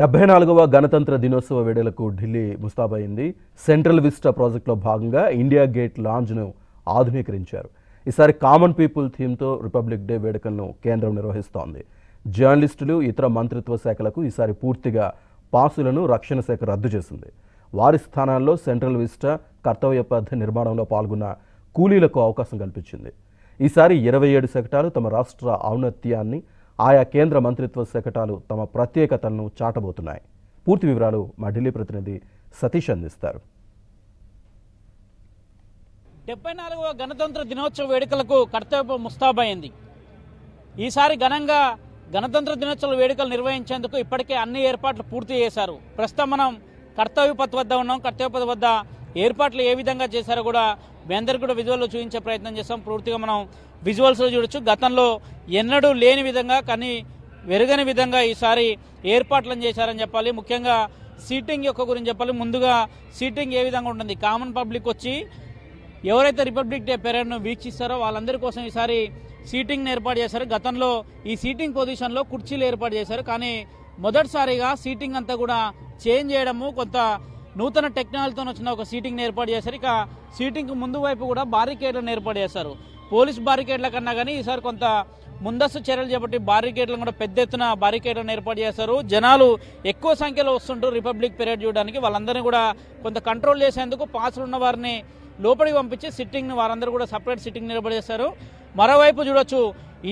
డెబ్బై నాలుగవ గణతంత్ర దినోత్సవ వేడుకలకు ఢిల్లీ ముస్తాబైంది సెంట్రల్ విస్టా ప్రాజెక్టులో భాగంగా ఇండియా గేట్ లాంజ్ను ఆధునీకరించారు ఈసారి కామన్ పీపుల్ థీమ్తో రిపబ్లిక్ డే వేడుకలను కేంద్రం నిర్వహిస్తోంది జర్నలిస్టులు ఇతర మంత్రిత్వ శాఖలకు ఈసారి పూర్తిగా పాసులను రక్షణ శాఖ రద్దు చేసింది వారి స్థానాల్లో సెంట్రల్ విస్టా కర్తవ్య పద్ధతి నిర్మాణంలో పాల్గొన్న కూలీలకు అవకాశం కల్పించింది ఈసారి ఇరవై ఏడు శకటాలు తమ రాష్ట్ర ఔన్నత్యాన్ని ఆయా కేంద్ర మంత్రిత్వ శాఖటాలు తమ ప్రత్యేకతలను చాటబోతున్నాయి పూర్తి వివరాలు మా ఢిల్లీ ప్రతినిధి సతీష్ అందిస్తారు డెబ్బై నాలుగవ గణతంత్ర దినోత్సవ వేడుకలకు కర్తవ్యం ముస్తాబైంది ఈసారి ఘనంగా గణతంత్ర దినోత్సవ వేడుకలు నిర్వహించేందుకు ఇప్పటికే అన్ని ఏర్పాట్లు పూర్తి చేశారు ప్రస్తుతం మనం కర్తవ్యపథ్ వద్ద ఉన్నాం కర్తవ్యపథ్ వద్ద ఏర్పాట్లు ఏ విధంగా చేశారో కూడా మీ అందరికీ కూడా విధుల్లో చూపించే ప్రయత్నం చేస్తాం పూర్తిగా మనం విజువల్స్లో చూడొచ్చు గతంలో ఎన్నడూ లేని విధంగా కానీ వెరగని విధంగా ఈసారి ఏర్పాట్లను చేశారని చెప్పాలి ముఖ్యంగా సీటింగ్ యొక్క గురించి చెప్పాలి ముందుగా సీటింగ్ ఏ విధంగా ఉంటుంది కామన్ పబ్లిక్ వచ్చి ఎవరైతే రిపబ్లిక్ డే పెరేడ్ను వీక్షిస్తారో వాళ్ళందరి కోసం ఈసారి సీటింగ్ని ఏర్పాటు చేశారు గతంలో ఈ సీటింగ్ పొజిషన్లో కుర్చీలు ఏర్పాటు చేశారు కానీ మొదటిసారిగా సీటింగ్ అంతా కూడా చేంజ్ చేయడము కొంత నూతన టెక్నాలజీతో వచ్చిన ఒక సీటింగ్ని ఏర్పాటు చేశారు ఇక సీటింగ్కి ముందు వైపు కూడా బారికేడ్లను ఏర్పాటు చేశారు పోలీస్ బారికేడ్ల కన్నా కానీ ఈసారి కొంత ముందస్తు చర్యలు చేపట్టి బారికేడ్లను కూడా పెద్ద ఎత్తున బారికేడ్లను ఏర్పాటు చేస్తారు జనాలు ఎక్కువ సంఖ్యలో వస్తుంటారు రిపబ్లిక్ పెరేడ్ చూడడానికి వాళ్ళందరినీ కూడా కొంత కంట్రోల్ చేసేందుకు పాసులు ఉన్న వారిని లోపలికి పంపించి సిట్టింగ్ని వారందరూ కూడా సపరేట్ సిట్టింగ్ నిలబడి చేస్తారు మరోవైపు చూడొచ్చు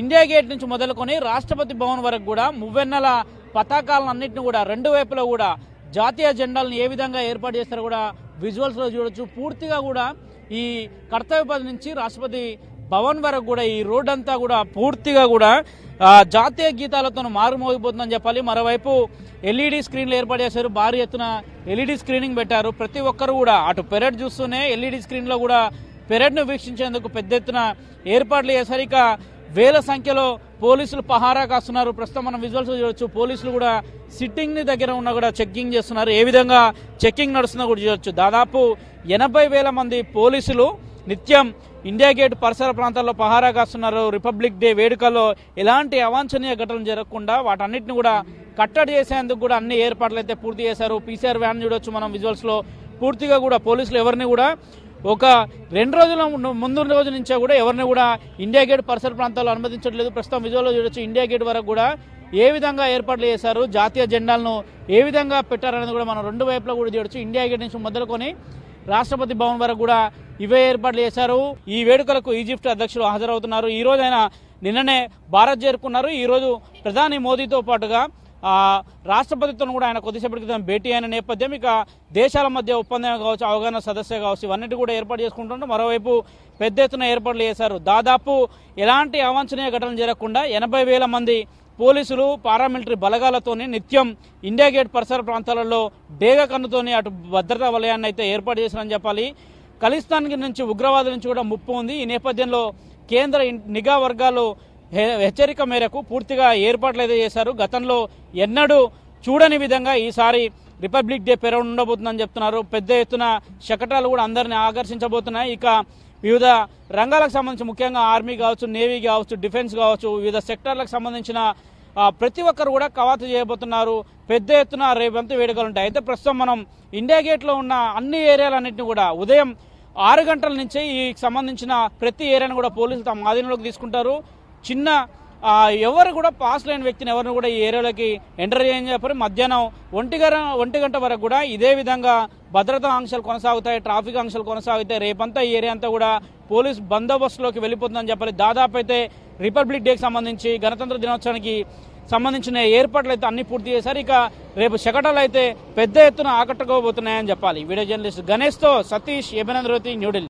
ఇండియా గేట్ నుంచి మొదలుకొని రాష్ట్రపతి భవన్ వరకు కూడా మువ్వెన్నెల అన్నింటిని కూడా రెండు వైపులో కూడా జాతీయ జెండాలను ఏ విధంగా ఏర్పాటు చేస్తారో కూడా విజువల్స్లో చూడొచ్చు పూర్తిగా కూడా ఈ కర్తవ్య నుంచి రాష్ట్రపతి భవన్ వరకు కూడా ఈ రోడ్ అంతా కూడా పూర్తిగా కూడా జాతీయ గీతాలతో మారుమోగిపోతుందని చెప్పాలి మరోవైపు ఎల్ఈడి స్క్రీన్లు ఏర్పాటు చేశారు భారీ ఎత్తున ఎల్ఈడి స్క్రీనింగ్ పెట్టారు ప్రతి ఒక్కరు కూడా అటు పెరడ్ చూస్తూనే ఎల్ఈడి స్క్రీన్లో కూడా పెరడ్ను వీక్షించేందుకు పెద్ద ఎత్తున ఏర్పాట్లు చేశారు ఇక వేల సంఖ్యలో పోలీసులు పహారా కాస్తున్నారు ప్రస్తుతం మనం విజువల్స్ చూడొచ్చు పోలీసులు కూడా సిట్టింగ్ని దగ్గర ఉన్న కూడా చెక్కింగ్ చేస్తున్నారు ఏ విధంగా చెక్కింగ్ నడుస్తుందో కూడా చూడవచ్చు దాదాపు ఎనభై వేల మంది పోలీసులు నిత్యం ఇండియా గేట్ పరిసర ప్రాంతాల్లో పహారా కాస్తున్నారు రిపబ్లిక్ డే వేడుకలో ఎలాంటి అవాంఛనీయ ఘటనలు జరగకుండా వాటన్నిటిని కూడా కట్టడి చేసేందుకు కూడా అన్ని ఏర్పాట్లు అయితే పూర్తి చేశారు పీసీఆర్ వ్యాన్ చూడొచ్చు మనం విజువల్స్లో పూర్తిగా కూడా పోలీసులు ఎవరిని కూడా ఒక రెండు రోజుల ముందు రోజు నుంచే కూడా ఎవరిని కూడా ఇండియా గేట్ పరిసర ప్రాంతాల్లో అనుమతించట్లేదు ప్రస్తుతం విజువల్లో చూడొచ్చు ఇండియా గేట్ వరకు కూడా ఏ విధంగా ఏర్పాట్లు చేశారు జాతీయ జెండాలను ఏ విధంగా పెట్టారనేది కూడా మనం రెండు వైపులా కూడా చూడొచ్చు ఇండియా గేట్ నుంచి మొదలుకొని రాష్ట్రపతి భవన్ వరకు కూడా ఇవే ఏర్పాట్లు చేశారు ఈ వేడుకలకు ఈజిప్ట్ అధ్యక్షులు హాజరవుతున్నారు ఈ రోజు ఆయన నిన్ననే భారత్ చేరుకున్నారు ఈరోజు ప్రధాని మోదీతో పాటుగా రాష్ట్రపతితో కూడా ఆయన కొద్దిసేపటి క్రితం భేటీ అయిన నేపథ్యం ఇక దేశాల మధ్య ఒప్పందం కావచ్చు అవగాహన సదస్య కావచ్చు ఇవన్నీ కూడా ఏర్పాటు చేసుకుంటుంటే మరోవైపు పెద్ద ఎత్తున ఏర్పాట్లు చేశారు దాదాపు ఎలాంటి అవాంఛనీయ ఘటనలు జరగకుండా ఎనభై వేల మంది పోలీసులు పారామిలిటరీ బలగాలతోనే నిత్యం ఇండియా గేట్ పరిసర ప్రాంతాలలో డేగ కన్నుతోనే అటు భద్రతా వలయాన్ని అయితే ఏర్పాటు చేశారని చెప్పాలి ఖలిస్తాన్ నుంచి ఉగ్రవాదుల నుంచి కూడా ముప్పు ఉంది ఈ నేపథ్యంలో కేంద్ర నిఘా వర్గాలు హెచ్చరిక మేరకు పూర్తిగా ఏర్పాట్లు అయితే చేశారు గతంలో ఎన్నడూ చూడని విధంగా ఈసారి రిపబ్లిక్ డే పెరవడం ఉండబోతుందని చెప్తున్నారు పెద్ద ఎత్తున శకటాలు కూడా అందరిని ఆకర్షించబోతున్నాయి ఇక వివిధ రంగాలకు సంబంధించి ముఖ్యంగా ఆర్మీ కావచ్చు నేవీ కావచ్చు డిఫెన్స్ కావచ్చు వివిధ సెక్టార్లకు సంబంధించిన ప్రతి ఒక్కరు కూడా కవాతు చేయబోతున్నారు పెద్ద ఎత్తున రేపంతా వేడుకలు ఉంటాయి అయితే ప్రస్తుతం మనం ఇండియా గేట్లో ఉన్న అన్ని ఏరియాలన్నింటినీ కూడా ఉదయం ఆరు గంటల నుంచే ఈ సంబంధించిన ప్రతి ఏరియాను కూడా పోలీసులు తమ ఆధీనంలోకి తీసుకుంటారు చిన్న ఎవరు కూడా పాస్ లేని వ్యక్తిని ఎవరిని కూడా ఈ ఏరియాలోకి ఎంటర్ చేయని చెప్పి మధ్యాహ్నం ఒంటి ఒంటి గంట వరకు కూడా ఇదే విధంగా భద్రతా ఆంక్షలు కొనసాగుతాయి ట్రాఫిక్ ఆంక్షలు కొనసాగుతాయి రేపంతా ఈ ఏరియా అంతా కూడా పోలీస్ బందోబస్తులోకి వెళ్ళిపోతుందని చెప్పాలి దాదాపు అయితే రిపబ్లిక్ డేకి సంబంధించి గణతంత్ర దినోత్సవానికి సంబంధించిన ఏర్పాట్లు అయితే అన్ని పూర్తి చేశారు ఇక రేపు శకటాలు అయితే పెద్ద ఎత్తున ఆకట్టుకోబోతున్నాయని చెప్పాలి వీడియో జర్నలిస్ట్ గణేష్తో సతీష్ ఏబినంద్ రోతి న్యూఢిల్లీ